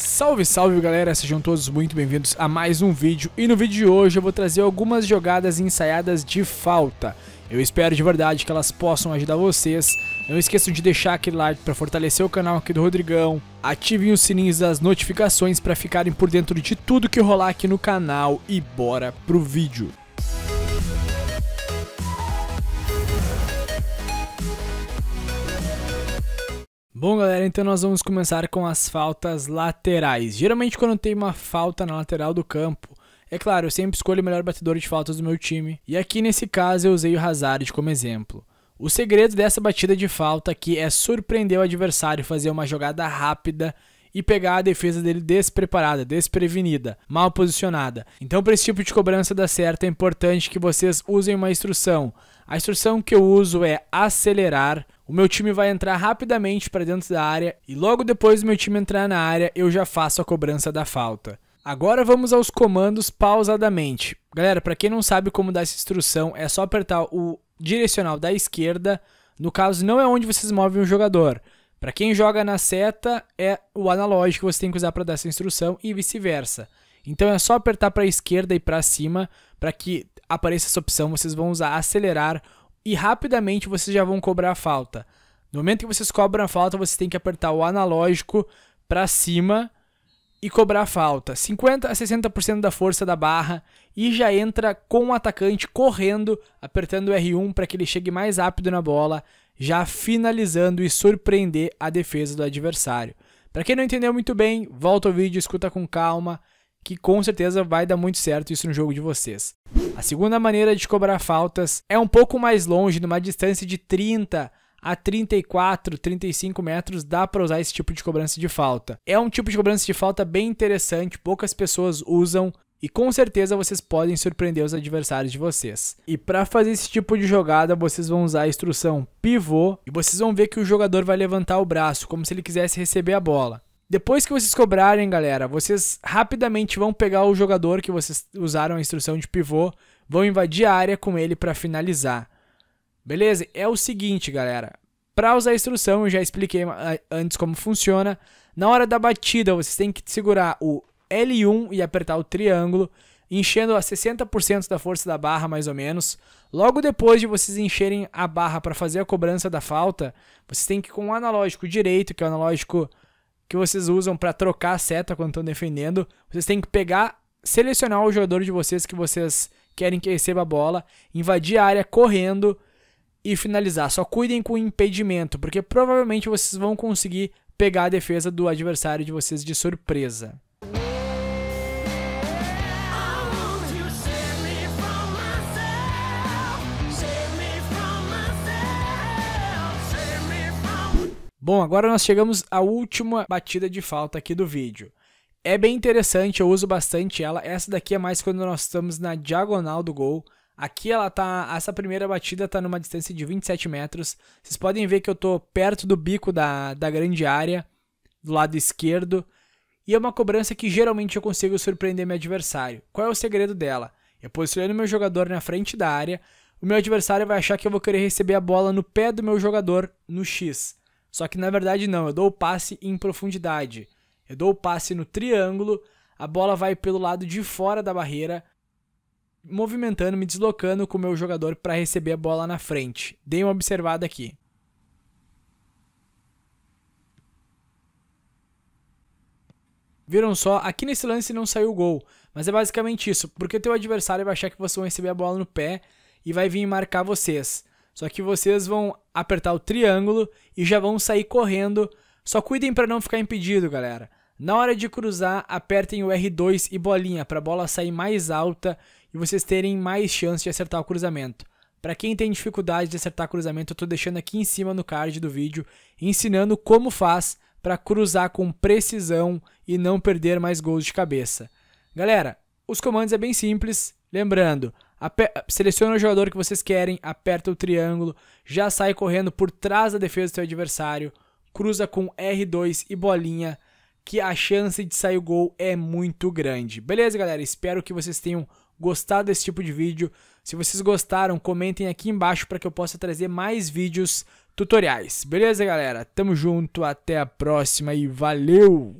Salve, salve galera, sejam todos muito bem-vindos a mais um vídeo e no vídeo de hoje eu vou trazer algumas jogadas ensaiadas de falta. Eu espero de verdade que elas possam ajudar vocês. Não esqueçam de deixar aquele like para fortalecer o canal aqui do Rodrigão. Ativem os sininhos das notificações para ficarem por dentro de tudo que rolar aqui no canal e bora pro vídeo. Bom, galera, então nós vamos começar com as faltas laterais. Geralmente, quando tem uma falta na lateral do campo, é claro, eu sempre escolho o melhor batedor de faltas do meu time, e aqui nesse caso eu usei o Hazard como exemplo. O segredo dessa batida de falta aqui é surpreender o adversário, fazer uma jogada rápida e pegar a defesa dele despreparada, desprevenida, mal posicionada. Então, para esse tipo de cobrança dar certo, é importante que vocês usem uma instrução. A instrução que eu uso é acelerar o meu time vai entrar rapidamente para dentro da área e logo depois do meu time entrar na área, eu já faço a cobrança da falta. Agora vamos aos comandos pausadamente. Galera, para quem não sabe como dar essa instrução, é só apertar o direcional da esquerda. No caso, não é onde vocês movem o jogador. Para quem joga na seta, é o analógico que você tem que usar para dar essa instrução e vice-versa. Então é só apertar para a esquerda e para cima para que apareça essa opção. Vocês vão usar acelerar e rapidamente vocês já vão cobrar a falta. No momento que vocês cobram a falta, vocês têm que apertar o analógico para cima e cobrar a falta. 50 a 60% da força da barra e já entra com o atacante correndo, apertando o R1 para que ele chegue mais rápido na bola, já finalizando e surpreender a defesa do adversário. Para quem não entendeu muito bem, volta o vídeo, escuta com calma que com certeza vai dar muito certo isso no jogo de vocês. A segunda maneira de cobrar faltas é um pouco mais longe, numa distância de 30 a 34, 35 metros dá para usar esse tipo de cobrança de falta. É um tipo de cobrança de falta bem interessante, poucas pessoas usam e com certeza vocês podem surpreender os adversários de vocês. E para fazer esse tipo de jogada, vocês vão usar a instrução pivô e vocês vão ver que o jogador vai levantar o braço como se ele quisesse receber a bola. Depois que vocês cobrarem, galera, vocês rapidamente vão pegar o jogador que vocês usaram a instrução de pivô, vão invadir a área com ele para finalizar. Beleza? É o seguinte, galera. Para usar a instrução, eu já expliquei ah, antes como funciona. Na hora da batida, vocês têm que segurar o L1 e apertar o triângulo, enchendo a 60% da força da barra, mais ou menos. Logo depois de vocês encherem a barra para fazer a cobrança da falta, vocês têm que, com o analógico direito, que é o analógico que vocês usam para trocar a seta quando estão defendendo. Vocês têm que pegar, selecionar o jogador de vocês que vocês querem que receba a bola, invadir a área correndo e finalizar. Só cuidem com o impedimento, porque provavelmente vocês vão conseguir pegar a defesa do adversário de vocês de surpresa. Bom, agora nós chegamos à última batida de falta aqui do vídeo. É bem interessante, eu uso bastante ela. Essa daqui é mais quando nós estamos na diagonal do gol. Aqui ela tá, essa primeira batida tá numa distância de 27 metros. Vocês podem ver que eu tô perto do bico da, da grande área, do lado esquerdo. E é uma cobrança que geralmente eu consigo surpreender meu adversário. Qual é o segredo dela? Eu posiciono meu jogador na frente da área, o meu adversário vai achar que eu vou querer receber a bola no pé do meu jogador, no X. Só que na verdade não, eu dou o passe em profundidade. Eu dou o passe no triângulo, a bola vai pelo lado de fora da barreira, movimentando, me deslocando com o meu jogador para receber a bola na frente. Dei uma observada aqui. Viram só? Aqui nesse lance não saiu gol, mas é basicamente isso, porque teu adversário vai achar que vocês vão receber a bola no pé e vai vir marcar vocês. Só que vocês vão apertar o triângulo e já vão sair correndo. Só cuidem para não ficar impedido, galera. Na hora de cruzar, apertem o R2 e bolinha para a bola sair mais alta e vocês terem mais chance de acertar o cruzamento. Para quem tem dificuldade de acertar cruzamento, eu estou deixando aqui em cima no card do vídeo ensinando como faz para cruzar com precisão e não perder mais gols de cabeça. Galera, os comandos é bem simples, lembrando, Seleciona o jogador que vocês querem, aperta o triângulo, já sai correndo por trás da defesa do seu adversário, cruza com R2 e bolinha, que a chance de sair o gol é muito grande. Beleza, galera? Espero que vocês tenham gostado desse tipo de vídeo. Se vocês gostaram, comentem aqui embaixo para que eu possa trazer mais vídeos tutoriais. Beleza, galera? Tamo junto, até a próxima e valeu!